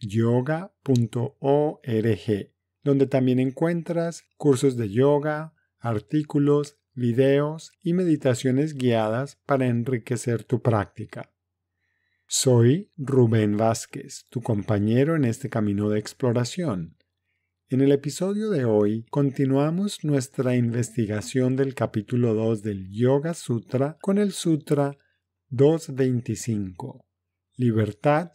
yoga.org, donde también encuentras cursos de yoga, artículos, videos y meditaciones guiadas para enriquecer tu práctica. Soy Rubén Vázquez, tu compañero en este camino de exploración. En el episodio de hoy continuamos nuestra investigación del capítulo 2 del Yoga Sutra con el Sutra 225, Libertad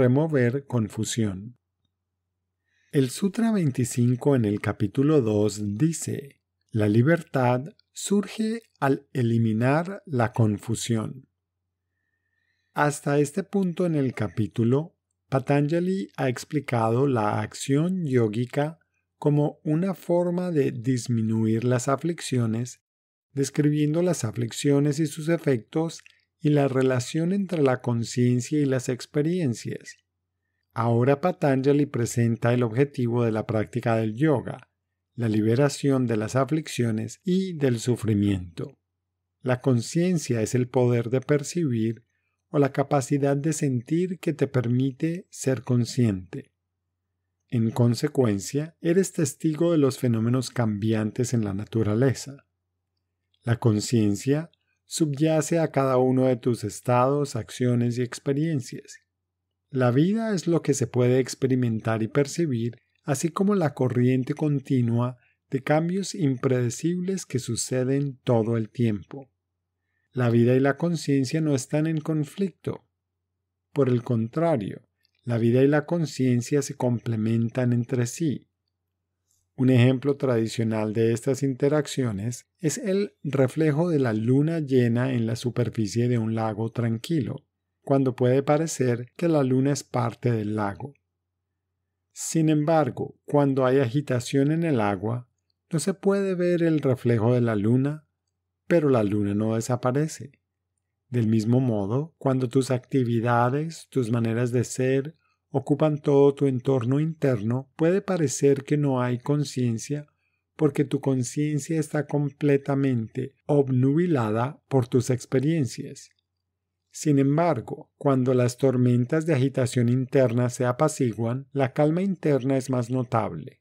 remover confusión. El Sutra 25 en el capítulo 2 dice, la libertad surge al eliminar la confusión. Hasta este punto en el capítulo, Patanjali ha explicado la acción yógica como una forma de disminuir las aflicciones, describiendo las aflicciones y sus efectos y la relación entre la conciencia y las experiencias. Ahora Patanjali presenta el objetivo de la práctica del yoga, la liberación de las aflicciones y del sufrimiento. La conciencia es el poder de percibir o la capacidad de sentir que te permite ser consciente. En consecuencia, eres testigo de los fenómenos cambiantes en la naturaleza. La conciencia subyace a cada uno de tus estados, acciones y experiencias. La vida es lo que se puede experimentar y percibir, así como la corriente continua de cambios impredecibles que suceden todo el tiempo. La vida y la conciencia no están en conflicto. Por el contrario, la vida y la conciencia se complementan entre sí, un ejemplo tradicional de estas interacciones es el reflejo de la luna llena en la superficie de un lago tranquilo, cuando puede parecer que la luna es parte del lago. Sin embargo, cuando hay agitación en el agua, no se puede ver el reflejo de la luna, pero la luna no desaparece. Del mismo modo, cuando tus actividades, tus maneras de ser, ocupan todo tu entorno interno, puede parecer que no hay conciencia porque tu conciencia está completamente obnubilada por tus experiencias. Sin embargo, cuando las tormentas de agitación interna se apaciguan, la calma interna es más notable.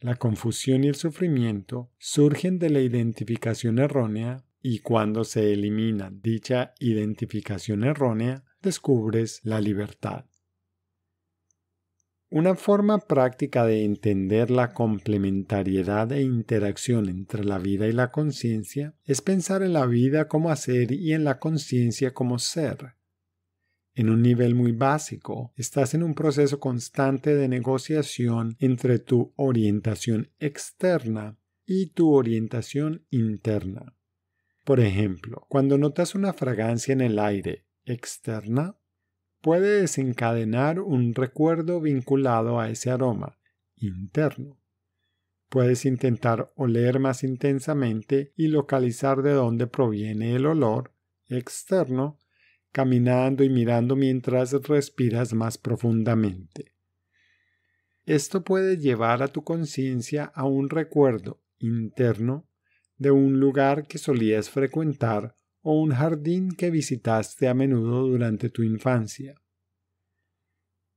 La confusión y el sufrimiento surgen de la identificación errónea y cuando se elimina dicha identificación errónea, descubres la libertad. Una forma práctica de entender la complementariedad e interacción entre la vida y la conciencia es pensar en la vida como hacer y en la conciencia como ser. En un nivel muy básico, estás en un proceso constante de negociación entre tu orientación externa y tu orientación interna. Por ejemplo, cuando notas una fragancia en el aire externa, puede desencadenar un recuerdo vinculado a ese aroma interno. Puedes intentar oler más intensamente y localizar de dónde proviene el olor externo, caminando y mirando mientras respiras más profundamente. Esto puede llevar a tu conciencia a un recuerdo interno de un lugar que solías frecuentar o un jardín que visitaste a menudo durante tu infancia.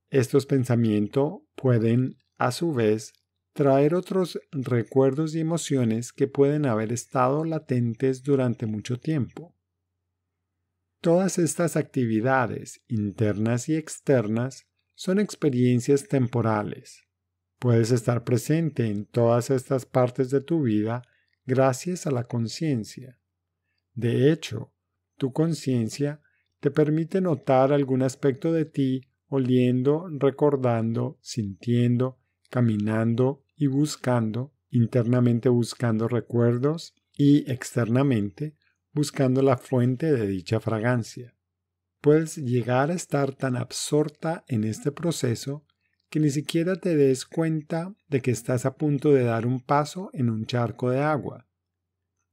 Estos pensamientos pueden, a su vez, traer otros recuerdos y emociones que pueden haber estado latentes durante mucho tiempo. Todas estas actividades, internas y externas, son experiencias temporales. Puedes estar presente en todas estas partes de tu vida gracias a la conciencia. De hecho, tu conciencia te permite notar algún aspecto de ti oliendo, recordando, sintiendo, caminando y buscando, internamente buscando recuerdos y externamente buscando la fuente de dicha fragancia. Puedes llegar a estar tan absorta en este proceso que ni siquiera te des cuenta de que estás a punto de dar un paso en un charco de agua,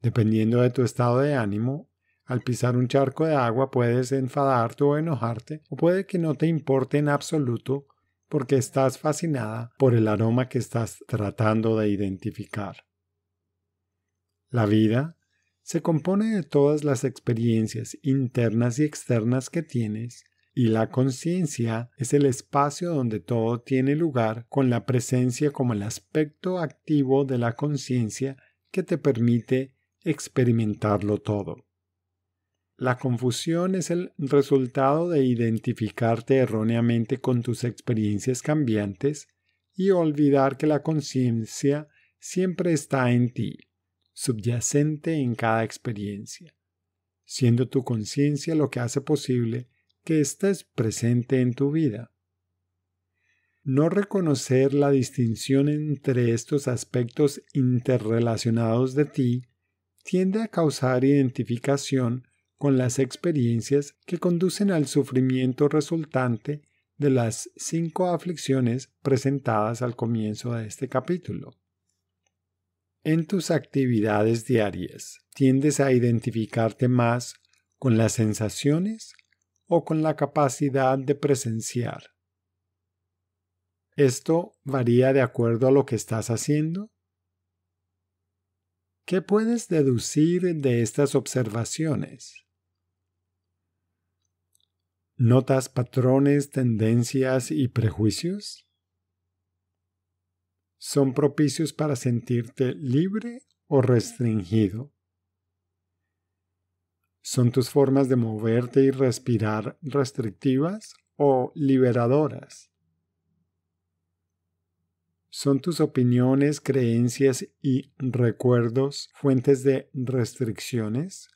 Dependiendo de tu estado de ánimo, al pisar un charco de agua puedes enfadarte o enojarte, o puede que no te importe en absoluto porque estás fascinada por el aroma que estás tratando de identificar. La vida se compone de todas las experiencias internas y externas que tienes, y la conciencia es el espacio donde todo tiene lugar con la presencia como el aspecto activo de la conciencia que te permite experimentarlo todo. La confusión es el resultado de identificarte erróneamente con tus experiencias cambiantes y olvidar que la conciencia siempre está en ti, subyacente en cada experiencia, siendo tu conciencia lo que hace posible que estés presente en tu vida. No reconocer la distinción entre estos aspectos interrelacionados de ti tiende a causar identificación con las experiencias que conducen al sufrimiento resultante de las cinco aflicciones presentadas al comienzo de este capítulo. En tus actividades diarias, ¿tiendes a identificarte más con las sensaciones o con la capacidad de presenciar? Esto varía de acuerdo a lo que estás haciendo ¿Qué puedes deducir de estas observaciones? ¿Notas patrones, tendencias y prejuicios? ¿Son propicios para sentirte libre o restringido? ¿Son tus formas de moverte y respirar restrictivas o liberadoras? ¿Son tus opiniones, creencias y recuerdos fuentes de restricciones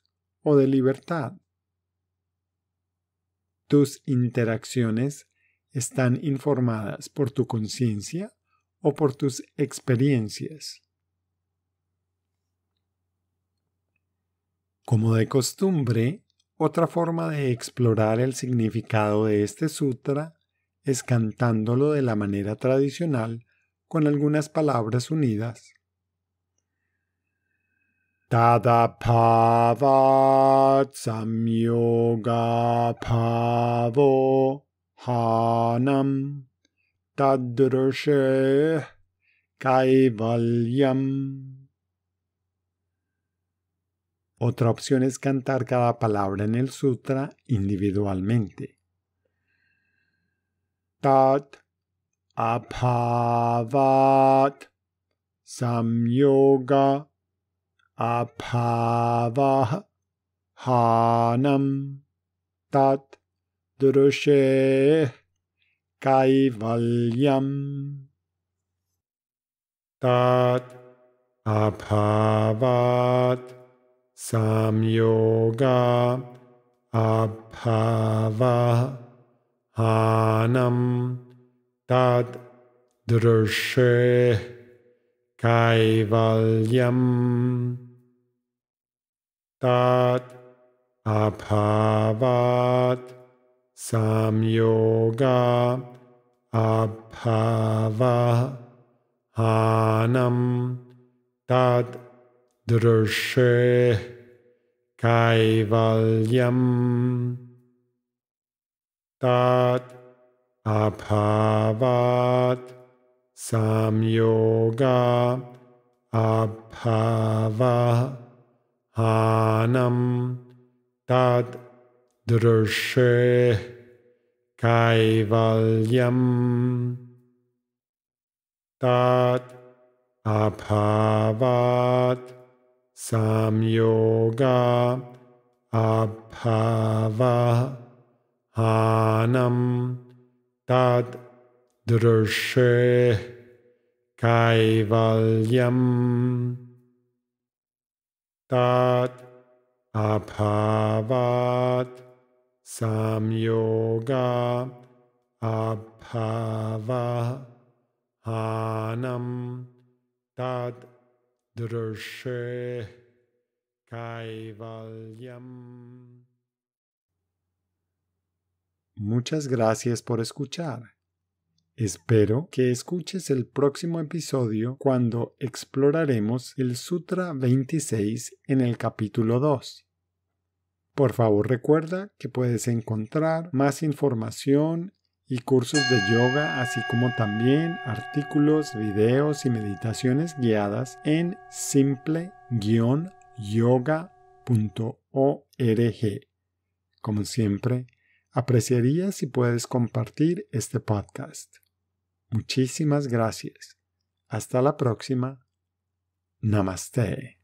o de libertad? ¿Tus interacciones están informadas por tu conciencia o por tus experiencias? Como de costumbre, otra forma de explorar el significado de este sutra es cantándolo de la manera tradicional con algunas palabras unidas. Tadapavat hanam tadrushe kaivalyam. Otra opción es cantar cada palabra en el sutra individualmente. TAD Apavat Samyoga hanam Tat Drushe Kaivalyam Tat Apavat Samyoga Apavahanam hanam. तत् दृश्येः कैवल्यम् तात् अफवात् सांयोगा अफवः हानं तत् दृश्येः कैवल्यम् तात् Abhavat Samyoga Apava Hanam Tad Drushe Kaivalyam Tad Abhavat Samyoga Apava Hanam तद् दृश्ये कैवल्यम् तत् अभावात् संयोगा अभावः आनं तद् कैवल्यम् Muchas gracias por escuchar. Espero que escuches el próximo episodio cuando exploraremos el Sutra 26 en el capítulo 2. Por favor recuerda que puedes encontrar más información y cursos de yoga, así como también artículos, videos y meditaciones guiadas en simple-yoga.org. Como siempre, Apreciaría si puedes compartir este podcast. Muchísimas gracias. Hasta la próxima. Namaste.